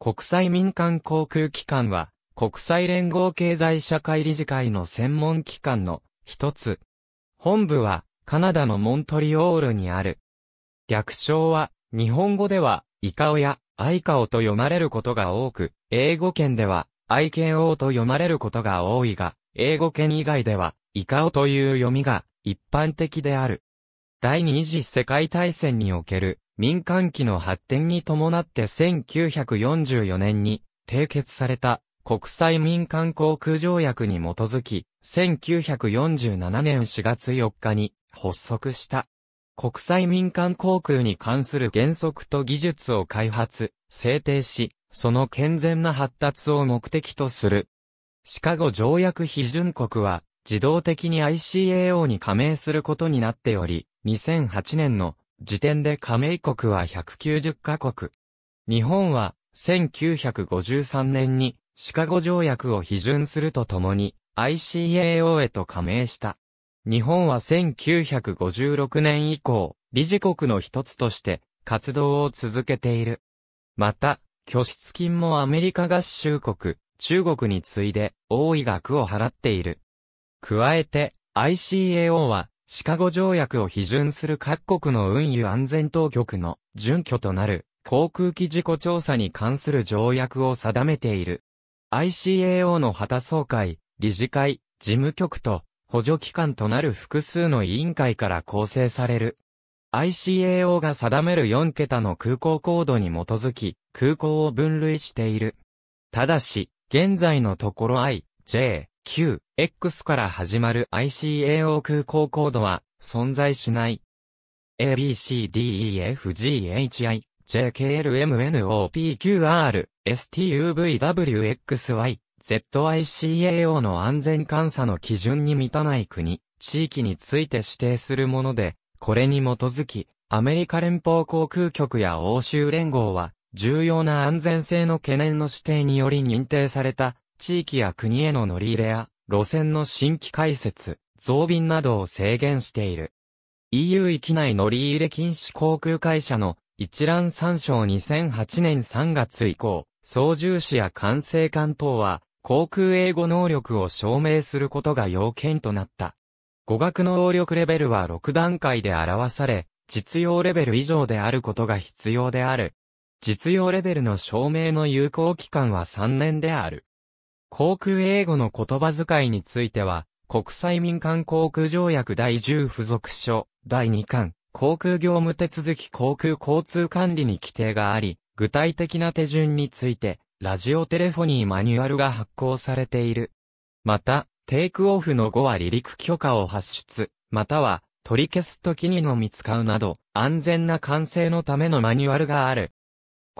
国際民間航空機関は、国際連合経済社会理事会の専門機関の一つ。本部は、カナダのモントリオールにある。略称は、日本語では、イカオや、アイカオと読まれることが多く、英語圏では、アイケンオーと読まれることが多いが、英語圏以外では、イカオという読みが、一般的である。第二次世界大戦における、民間機の発展に伴って1944年に締結された国際民間航空条約に基づき、1947年4月4日に発足した。国際民間航空に関する原則と技術を開発、制定し、その健全な発達を目的とする。シカゴ条約批准国は、自動的に ICAO に加盟することになっており、2008年の時点で加盟国は190カ国。日本は1953年にシカゴ条約を批准するとともに ICAO へと加盟した。日本は1956年以降、理事国の一つとして活動を続けている。また、拠出金もアメリカ合衆国、中国に次いで多い額を払っている。加えて、ICAO はシカゴ条約を批准する各国の運輸安全当局の準拠となる航空機事故調査に関する条約を定めている。ICAO の旗総会、理事会、事務局と補助機関となる複数の委員会から構成される。ICAO が定める4桁の空港コードに基づき、空港を分類している。ただし、現在のところ I、J、QX から始まる ICAO 空港コードは存在しない。ABCDEFGHI JKLMNOPQR STUVWXY ZICAO の安全監査の基準に満たない国、地域について指定するもので、これに基づき、アメリカ連邦航空局や欧州連合は、重要な安全性の懸念の指定により認定された地域や国への乗り入れや、路線の新規開設、増便などを制限している。EU 域内乗り入れ禁止航空会社の一覧参照2008年3月以降、操縦士や管制官等は、航空英語能力を証明することが要件となった。語学能力レベルは6段階で表され、実用レベル以上であることが必要である。実用レベルの証明の有効期間は3年である。航空英語の言葉遣いについては、国際民間航空条約第10付属書、第2巻、航空業務手続き航空交通管理に規定があり、具体的な手順について、ラジオテレフォニーマニュアルが発行されている。また、テイクオフの後は離陸許可を発出、または取り消す時にのみ使うなど、安全な完成のためのマニュアルがある。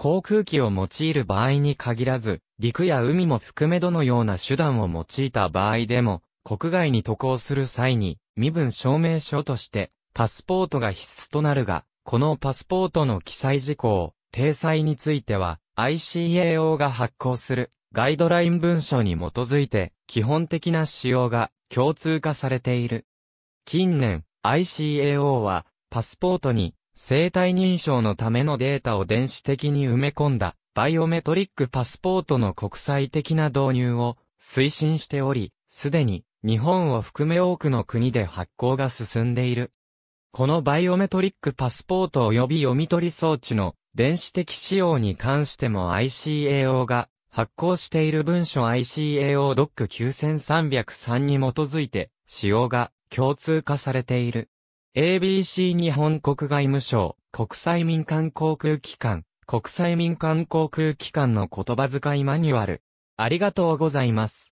航空機を用いる場合に限らず、陸や海も含めどのような手段を用いた場合でも、国外に渡航する際に、身分証明書として、パスポートが必須となるが、このパスポートの記載事項、定裁については、ICAO が発行するガイドライン文書に基づいて、基本的な仕様が共通化されている。近年、ICAO は、パスポートに生体認証のためのデータを電子的に埋め込んだバイオメトリックパスポートの国際的な導入を推進しており、すでに日本を含め多くの国で発行が進んでいる。このバイオメトリックパスポート及び読み取り装置の電子的仕様に関しても ICAO が発行している文書 ICAO ドック9303に基づいて使用が共通化されている。ABC 日本国外務省、国際民間航空機関、国際民間航空機関の言葉遣いマニュアル。ありがとうございます。